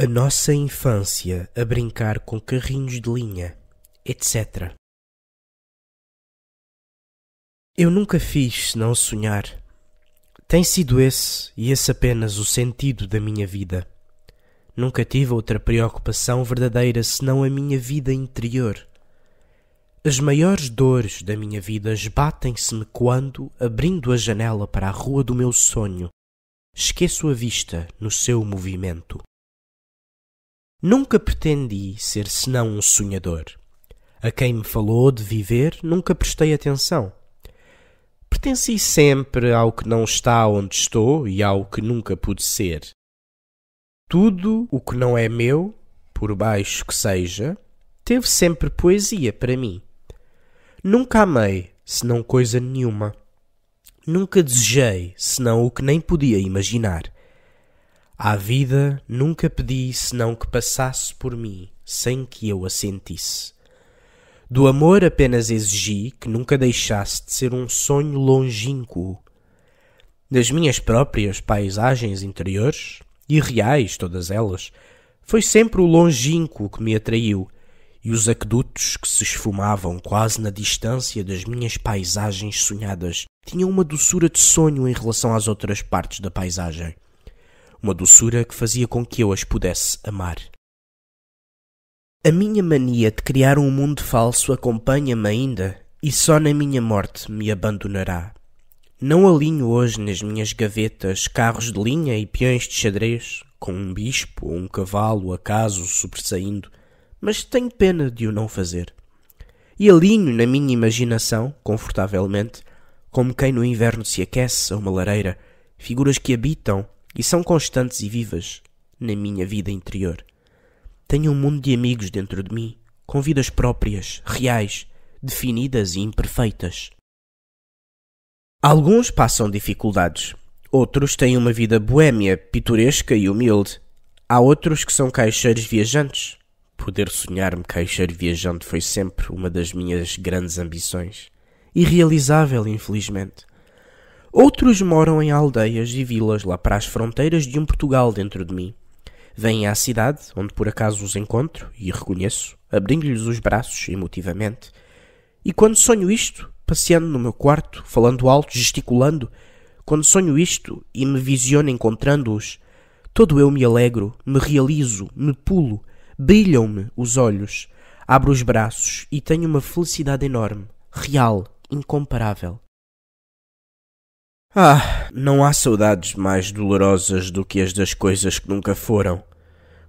A nossa infância a brincar com carrinhos de linha, etc. Eu nunca fiz senão sonhar. Tem sido esse e esse apenas o sentido da minha vida. Nunca tive outra preocupação verdadeira senão a minha vida interior. As maiores dores da minha vida esbatem-se-me quando, abrindo a janela para a rua do meu sonho, esqueço a vista no seu movimento. Nunca pretendi ser senão um sonhador. A quem me falou de viver nunca prestei atenção. Pertenci sempre ao que não está onde estou e ao que nunca pude ser. Tudo o que não é meu, por baixo que seja, teve sempre poesia para mim. Nunca amei, senão coisa nenhuma. Nunca desejei, senão o que nem podia imaginar. À vida nunca pedi senão que passasse por mim, sem que eu a sentisse. Do amor apenas exigi que nunca deixasse de ser um sonho longínquo. Nas minhas próprias paisagens interiores, e reais todas elas, foi sempre o longínquo que me atraiu, e os aquedutos que se esfumavam quase na distância das minhas paisagens sonhadas tinham uma doçura de sonho em relação às outras partes da paisagem uma doçura que fazia com que eu as pudesse amar. A minha mania de criar um mundo falso acompanha-me ainda e só na minha morte me abandonará. Não alinho hoje nas minhas gavetas carros de linha e peões de xadrez, com um bispo ou um cavalo acaso sobressaindo, mas tenho pena de o não fazer. E alinho na minha imaginação, confortavelmente, como quem no inverno se aquece a uma lareira, figuras que habitam e são constantes e vivas na minha vida interior. Tenho um mundo de amigos dentro de mim, com vidas próprias, reais, definidas e imperfeitas. Alguns passam dificuldades, outros têm uma vida boêmia, pitoresca e humilde. Há outros que são caixeiros viajantes. Poder sonhar-me caixeiro viajante foi sempre uma das minhas grandes ambições. Irrealizável, infelizmente. Outros moram em aldeias e vilas lá para as fronteiras de um Portugal dentro de mim. Vêm à cidade, onde por acaso os encontro e reconheço, abrindo-lhes os braços emotivamente. E quando sonho isto, passeando no meu quarto, falando alto, gesticulando, quando sonho isto e me visiono encontrando-os, todo eu me alegro, me realizo, me pulo, brilham-me os olhos, abro os braços e tenho uma felicidade enorme, real, incomparável. Ah, não há saudades mais dolorosas do que as das coisas que nunca foram.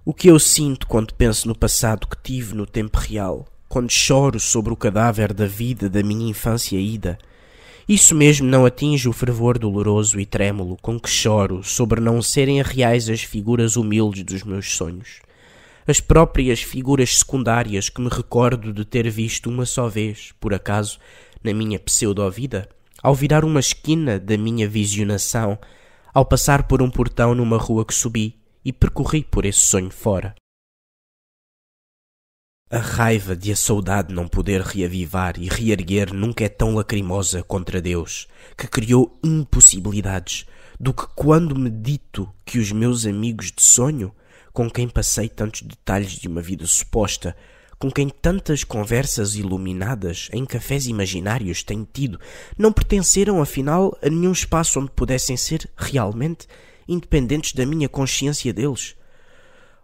O que eu sinto quando penso no passado que tive no tempo real, quando choro sobre o cadáver da vida da minha infância ida. Isso mesmo não atinge o fervor doloroso e trêmulo com que choro sobre não serem reais as figuras humildes dos meus sonhos. As próprias figuras secundárias que me recordo de ter visto uma só vez, por acaso, na minha pseudo-vida ao virar uma esquina da minha visionação, ao passar por um portão numa rua que subi e percorri por esse sonho fora. A raiva de a saudade não poder reavivar e reerguer nunca é tão lacrimosa contra Deus, que criou impossibilidades, do que quando medito que os meus amigos de sonho, com quem passei tantos detalhes de uma vida suposta, com quem tantas conversas iluminadas em cafés imaginários tenho tido, não pertenceram afinal a nenhum espaço onde pudessem ser realmente independentes da minha consciência deles.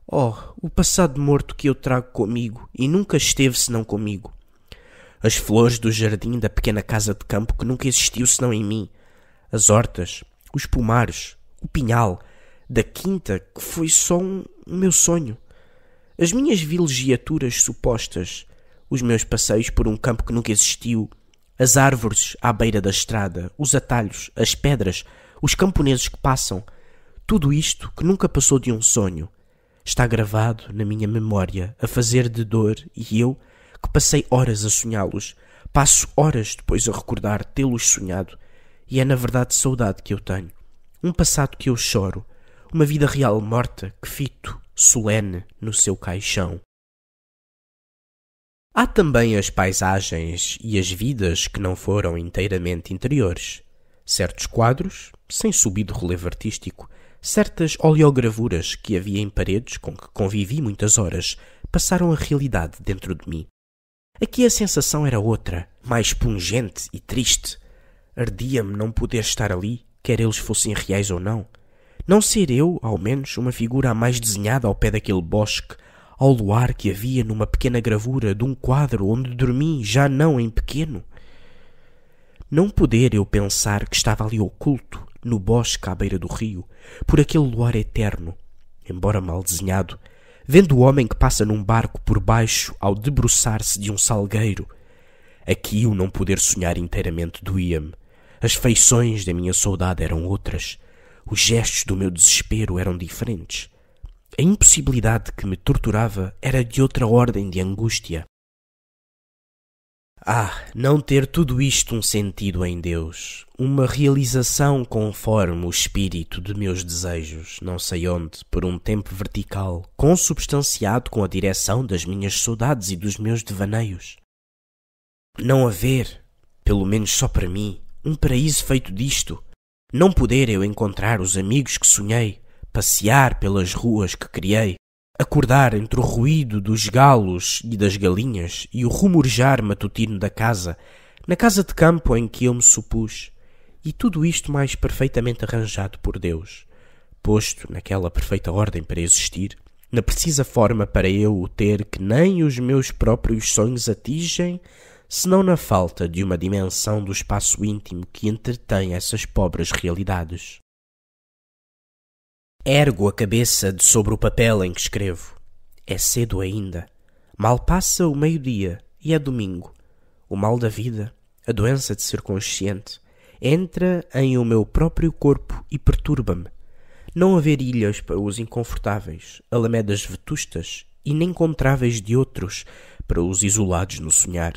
Oh, o passado morto que eu trago comigo e nunca esteve senão comigo. As flores do jardim da pequena casa de campo que nunca existiu senão em mim. As hortas, os pomares, o pinhal, da quinta que foi só um meu sonho. As minhas vilegiaturas supostas, os meus passeios por um campo que nunca existiu, as árvores à beira da estrada, os atalhos, as pedras, os camponeses que passam, tudo isto que nunca passou de um sonho, está gravado na minha memória a fazer de dor e eu, que passei horas a sonhá-los, passo horas depois a recordar tê-los sonhado, e é na verdade saudade que eu tenho, um passado que eu choro uma vida real morta que fito, solene, no seu caixão. Há também as paisagens e as vidas que não foram inteiramente interiores. Certos quadros, sem subido relevo artístico, certas oleogravuras que havia em paredes com que convivi muitas horas, passaram a realidade dentro de mim. Aqui a sensação era outra, mais pungente e triste. Ardia-me não poder estar ali, quer eles fossem reais ou não. Não ser eu, ao menos, uma figura a mais desenhada ao pé daquele bosque, ao luar que havia numa pequena gravura de um quadro onde dormi já não em pequeno? Não poder eu pensar que estava ali oculto, no bosque à beira do rio, por aquele luar eterno, embora mal desenhado, vendo o homem que passa num barco por baixo ao debruçar-se de um salgueiro. Aqui o não poder sonhar inteiramente doía-me. As feições da minha saudade eram outras. Os gestos do meu desespero eram diferentes. A impossibilidade que me torturava era de outra ordem de angústia. Ah, não ter tudo isto um sentido em Deus, uma realização conforme o espírito de meus desejos, não sei onde, por um tempo vertical, consubstanciado com a direção das minhas saudades e dos meus devaneios. Não haver, pelo menos só para mim, um paraíso feito disto, não poder eu encontrar os amigos que sonhei, passear pelas ruas que criei, acordar entre o ruído dos galos e das galinhas e o rumorejar matutino da casa, na casa de campo em que eu me supus, e tudo isto mais perfeitamente arranjado por Deus, posto naquela perfeita ordem para existir, na precisa forma para eu o ter que nem os meus próprios sonhos atingem, senão na falta de uma dimensão do espaço íntimo que entretém essas pobres realidades. Ergo a cabeça de sobre o papel em que escrevo. É cedo ainda. Mal passa o meio-dia e é domingo. O mal da vida, a doença de ser consciente, entra em o meu próprio corpo e perturba-me. Não haver ilhas para os inconfortáveis, alamedas vetustas, e nem encontráveis de outros para os isolados no sonhar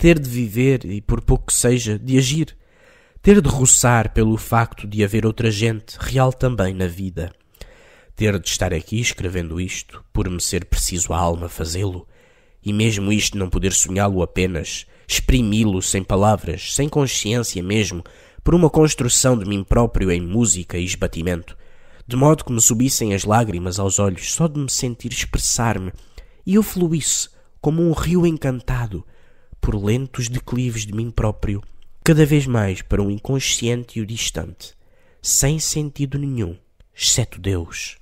ter de viver, e por pouco que seja, de agir, ter de roçar pelo facto de haver outra gente real também na vida, ter de estar aqui escrevendo isto, por me ser preciso a alma fazê-lo, e mesmo isto não poder sonhá-lo apenas, exprimi-lo sem palavras, sem consciência mesmo, por uma construção de mim próprio em música e esbatimento, de modo que me subissem as lágrimas aos olhos só de me sentir expressar-me, e eu fluísse como um rio encantado, por lentos declives de mim próprio, cada vez mais para o inconsciente e o distante, sem sentido nenhum, exceto Deus.